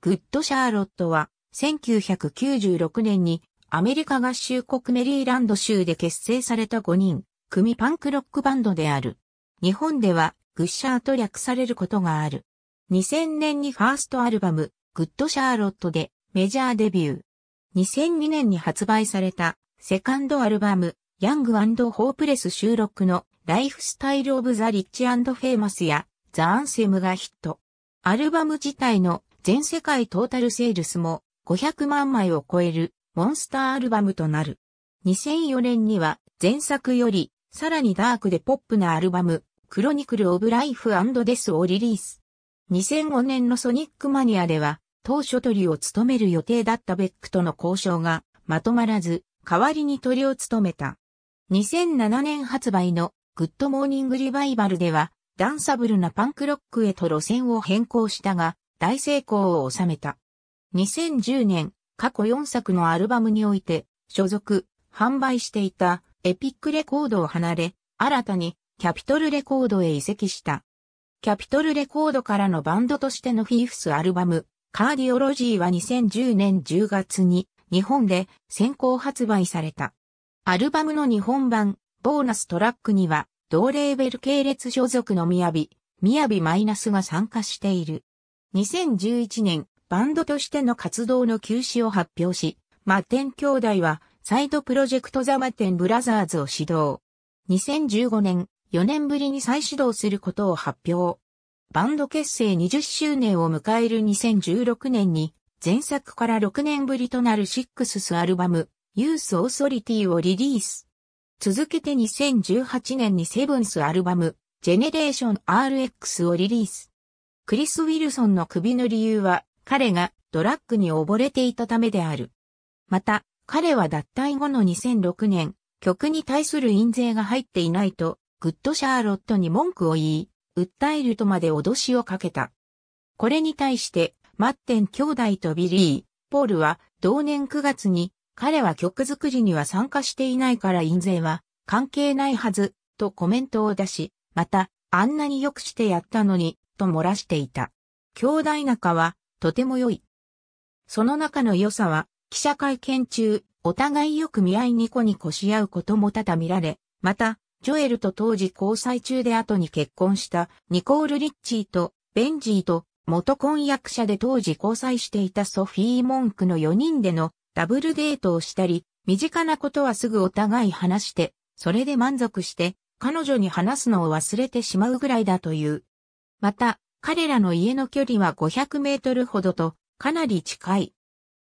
グッド・シャーロットは、1996年にアメリカ合衆国メリーランド州で結成された5人、組パンクロックバンドである。日本では、グッシャーと略されることがある。2000年にファーストアルバム、グッド・シャーロットでメジャーデビュー。2002年に発売されたセカンドアルバム、ヤングホープレス収録のライフスタイルオブザ・リッチフェイマスやザ・アンセムがヒット。アルバム自体の全世界トータルセールスも500万枚を超えるモンスターアルバムとなる。2004年には前作よりさらにダークでポップなアルバム、クロニクル・オブ・ライフ・デスをリリース。2005年のソニックマニアでは、当初トリを務める予定だったベックとの交渉がまとまらず、代わりにトリを務めた。2007年発売のグッドモーニングリバイバルでは、ダンサブルなパンクロックへと路線を変更したが、大成功を収めた。2010年、過去4作のアルバムにおいて、所属、販売していたエピックレコードを離れ、新たにキャピトルレコードへ移籍した。キャピトルレコードからのバンドとしてのフィーフスアルバム、カーディオロジーは2010年10月に日本で先行発売された。アルバムの日本版、ボーナストラックには、同レーベル系列所属のみやび、みやびマイナスが参加している。2011年、バンドとしての活動の休止を発表し、マッテン兄弟は、サイドプロジェクトザマテンブラザーズを指導。2015年、4年ぶりに再始動することを発表。バンド結成20周年を迎える2016年に、前作から6年ぶりとなるシックススアルバム、ユースオーソリティをリリース。続けて2018年にセブンスアルバム、ジェネレーション RX をリリース。クリス・ウィルソンの首の理由は、彼がドラッグに溺れていたためである。また、彼は脱退後の2006年、曲に対する印税が入っていないと、グッド・シャーロットに文句を言い、訴えるとまで脅しをかけた。これに対して、マッテン兄弟とビリー、ポールは同年9月に彼は曲作りには参加していないから印税は関係ないはずとコメントを出し、またあんなによくしてやったのにと漏らしていた。兄弟仲は、とても良い。その中の良さは、記者会見中、お互いよく見合いニコニコし合うことも多々見られ、また、ジョエルと当時交際中で後に結婚したニコール・リッチーとベンジーと元婚約者で当時交際していたソフィー・モンクの4人でのダブルデートをしたり、身近なことはすぐお互い話して、それで満足して、彼女に話すのを忘れてしまうぐらいだという、また、彼らの家の距離は500メートルほどと、かなり近い。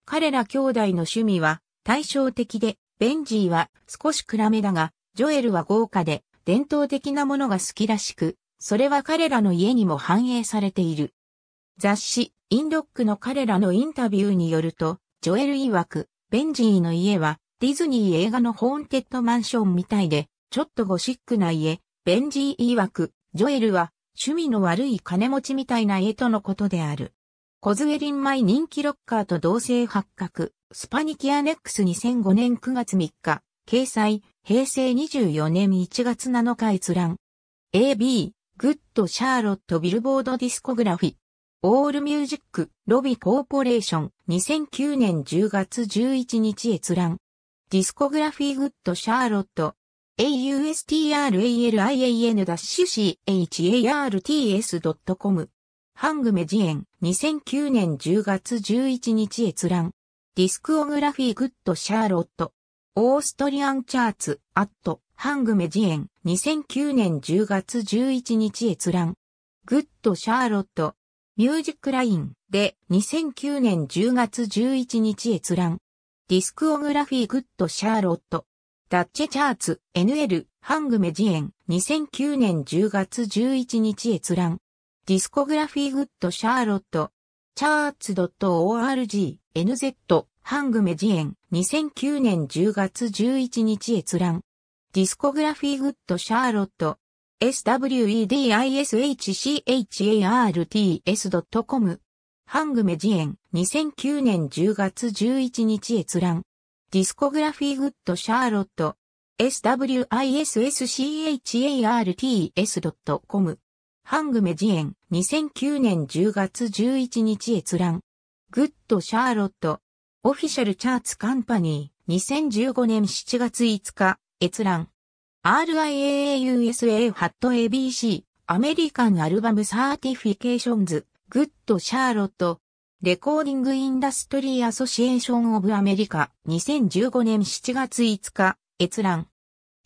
彼ら兄弟の趣味は、対照的で、ベンジーは少し暗めだが、ジョエルは豪華で、伝統的なものが好きらしく、それは彼らの家にも反映されている。雑誌、インロックの彼らのインタビューによると、ジョエル曰く、ベンジーの家は、ディズニー映画のホーンテッドマンションみたいで、ちょっとゴシックな家、ベンジー曰く、ジョエルは、趣味の悪い金持ちみたいな絵とのことである。コズウェリンマイ人気ロッカーと同性発覚、スパニキアネックス2005年9月3日、掲載、平成24年1月7日閲覧。AB、グッドシャーロットビルボードディスコグラフィ。オールミュージック、ロビコーポレーション、2009年10月11日閲覧。ディスコグラフィーグッドシャーロット、australian-charts.com。ハングメジエン、2009年10月11日閲覧。ディスクオグラフィーグッドシャーロット。オーストリアンチャーツ、アット、ハングメジエン、2009年10月11日閲覧。グッドシャーロット。ミュージックラインで2009年10月11日閲覧。ディスクオグラフィーグッドシャーロット。ダッチチャーツ、NL、ハングメジエン、2009年10月11日閲覧。ディスコグラフィーグッドシャーロット、チャーツ .org、NZ、ハングメジエン、2009年10月11日閲覧。ディスコグラフィーグッドシャーロット、swedishcharts.com、ハングメジエン、2009年10月11日閲覧。ディスコグラフィーグッドシャーロット s w i s s c h a r t s c o m ハングメジエン2009年10月11日閲覧グッドシャーロットオフィシャルチャーツカンパニー2015年7月5日閲覧 RIAAUSA ハット ABC アメリカンアルバムサーティフィケーションズグッドシャーロットレコーディングインダストリーアソシエーションオブアメリカ2015年7月5日閲覧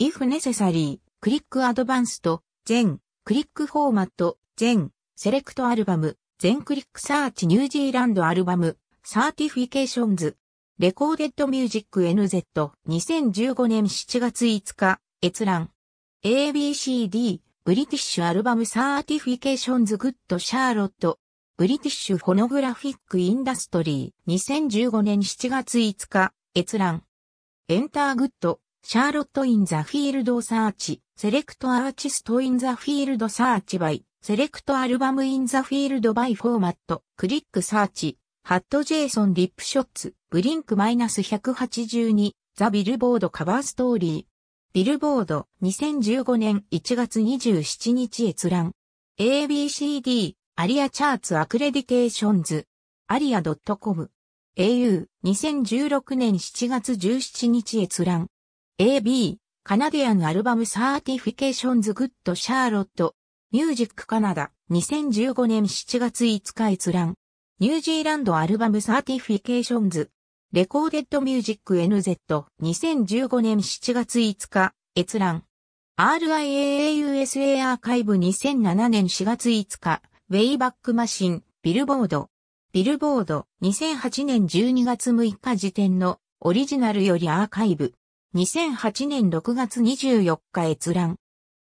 If necessary, click advanced, 全クリックフォーマット全セレクトアルバム全クリックサーチニュージーランドアルバムサーティフィケーションズレコーデッドミュージック NZ 2015年7月5日閲覧 ABCD ブリティッシュアルバムサーティフィケーションズグッドシャーロットブリティッシュフォノグラフィックインダストリー2015年7月5日閲覧エンターグッドシャーロットインザフィールドサーチセレクトアーチストインザフィールドサーチバイセレクトアルバムインザフィールドバイフォーマットクリックサーチハットジェイソンリップショッツブリンクマイナス182ザビルボードカバーストーリービルボード2015年1月27日閲覧 ABCD アリアチャーツアクレディテーションズ、アリア .com、au、2016年7月17日閲覧、AB、カナディアンアルバムサーティフィケーションズグッドシャーロット、ミュージックカナダ、2015年7月5日閲覧、ニュージーランドアルバムサーティフィケーションズ、レコーデッドミュージック NZ、2015年7月5日、閲覧、RIAAUSA アーカイブ2007年4月5日、ウェイバックマシン、ビルボード。ビルボード、2008年12月6日時点のオリジナルよりアーカイブ。2008年6月24日閲覧。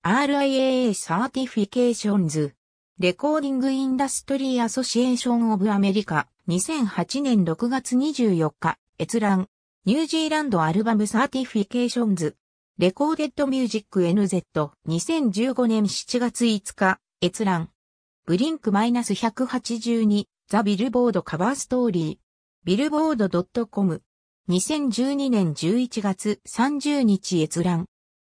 RIAA サーティフィケーションズ。レコーディングインダストリーアソシエーションオブアメリカ。2008年6月24日閲覧。ニュージーランドアルバムサーティフィケーションズ。レコーデッドミュージック NZ。2015年7月5日閲覧。ブリンク -182 ザ・ビルボードカバーストーリービルボード .com2012 年11月30日閲覧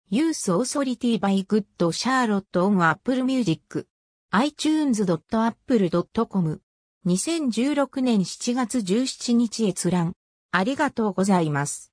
ユースオーソリティバイグッドシャーロットオンアップルミュージック iTunes.apple.com2016 年7月17日閲覧ありがとうございます。